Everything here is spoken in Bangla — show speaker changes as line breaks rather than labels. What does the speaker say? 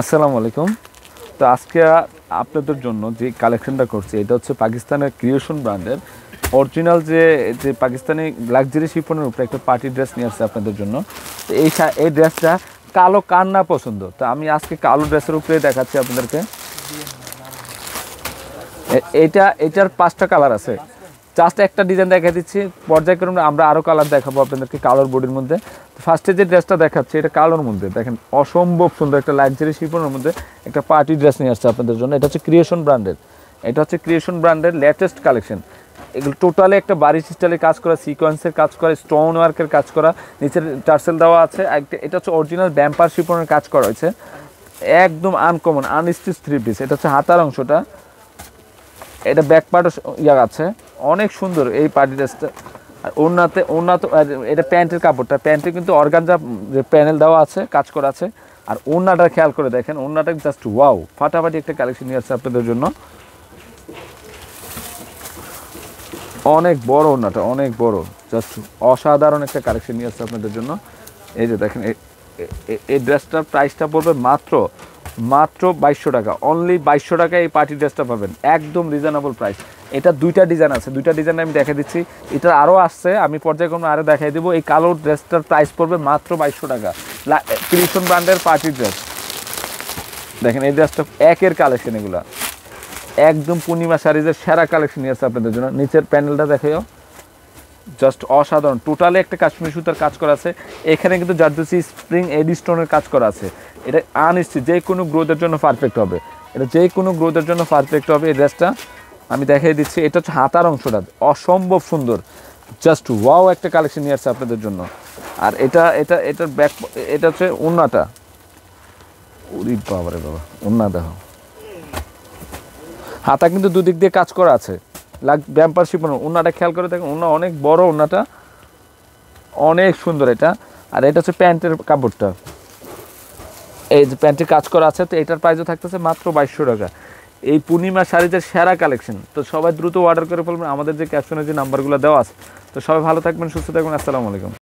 আসসালামু আলাইকুম তো আজকে আপনাদের জন্য যে কালেকশনটা করছি এটা হচ্ছে পাকিস্তানের ক্রিয়েশন ব্র্যান্ডের অরিজিনাল যে যে পাকিস্তানি লাক্সারি শিপনের উপরে একটা পার্টি ড্রেস নিয়ে আসছে আপনাদের জন্য তো এই এই ড্রেসটা কালো কার না পছন্দ তো আমি আজকে কালো ড্রেসের উপরে দেখাচ্ছি আপনাদেরকে এটা এটার পাঁচটা কালার আছে জাস্ট একটা ডিজাইন দেখা দিচ্ছি পর্যায়ক্রমে আমরা আরও কালার দেখাবো আপনাদেরকে কালোর বডির মধ্যে ফার্স্টে যে ড্রেসটা দেখাচ্ছি এটা কালোর মধ্যে দেখেন অসম্ভব সুন্দর একটা লাক্সারি শিপনের মধ্যে একটা পার্টি ড্রেস নিয়ে আসছে আপনাদের জন্য এটা হচ্ছে ক্রিয়েশন ব্র্যান্ডের এটা হচ্ছে ক্রিয়েশন ব্র্যান্ডের লেটেস্ট কালেকশন এগুলো টোটালি একটা বাড়ি স্টাইলে কাজ করা সিকোয়েন্সের কাজ করা স্টোন ওয়ার্কের কাজ করা নিচের টার্সেল দেওয়া আছে এটা হচ্ছে অরিজিনাল ব্যাম্পার শিপনের কাজ করা হয়েছে একদম আনকমন আনস্টিচ থ্রি পিস এটা হচ্ছে হাতার অংশটা এটা ব্যাক পার্ট ইয়া আছে অনেক সুন্দর এই পার্টি ড্রেসটা আর ওনাতে তো এটা প্যান্টের কাপড়টা প্যান্টে কিন্তু অর্গানজা যে প্যানেল দেওয়া আছে কাজ করা আছে আর ওনাটা খেয়াল করে দেখেন ওনাটা জাস্ট ওয়াও ফাটাফাটি একটা কালেকশন নিয়ে আসছে আপনাদের জন্য অনেক বড় ওনাটা অনেক বড় জাস্ট অসাধারণ একটা কালেকশন নিয়ে আসছে আপনাদের জন্য এই যে দেখেন এই ড্রেসটার প্রাইসটা পড়বে মাত্র মাত্র বাইশশো টাকা অনলি বাইশশো টাকায় এই পার্টি ড্রেসটা পাবেন একদম রিজনেবল প্রাইস এটা দুইটা ডিজাইন আছে দুইটা ডিজাইন আমি দেখা দিচ্ছি এটা আরও আসছে আমি পর্যায়ক্রমে আরও দেখাই দেবো এই কালো ড্রেসটার প্রাইস পড়বে মাত্র বাইশশো টাকা ক্রিশন ব্র্যান্ডের পার্টি ড্রেস দেখেন এই ড্রেসটা একের কালেকশন এগুলা একদম পূর্ণিমা সারিজের সেরা কালেকশন নিয়ে আসছে আপনাদের জন্য নিচের প্যানেলটা দেখেও জাস্ট অসাধারণ টোটালি একটা কাশ্মীরি সুতার কাজ করা আছে এখানে কিন্তু জারদোসি স্প্রিং এডি স্টোনের কাজ করা আছে এটা আনিশ্চিত যে কোনো গ্রোথের জন্য পারফেক্ট হবে এটা যে কোনো গ্রোথের জন্য পারফেক্ট হবে এই ড্রেসটা আমি দেখাই দিচ্ছি এটা হচ্ছে হাতার অংশটা অসম্ভব সুন্দর জাস্ট ওয়াও একটা কালেকশন নিয়ে আসছে আপনাদের জন্য আর এটা এটা এটার ব্যাক এটা হচ্ছে উন্নাটা উরি রে বাবা উন্না দেখ হাতা কিন্তু দুদিক দিয়ে কাজ করা আছে লাগ ব্যাম্পার শিপানো ওনাটা খেয়াল করে দেখেন ওনা অনেক বড় ওনাটা অনেক সুন্দর এটা আর এটা হচ্ছে প্যান্টের কাপড়টা এই যে প্যান্টের কাজ করা আছে তো এটার প্রাইসও থাকতেছে মাত্র বাইশশো টাকা এই পূর্ণিমা শাড়িতে সেরা কালেকশন তো সবাই দ্রুত অর্ডার করে ফেলবেন আমাদের যে ক্যাপশনে যে নাম্বারগুলো দেওয়া আছে তো সবাই ভালো থাকবেন সুস্থ থাকবেন আসসালামু আলাইকুম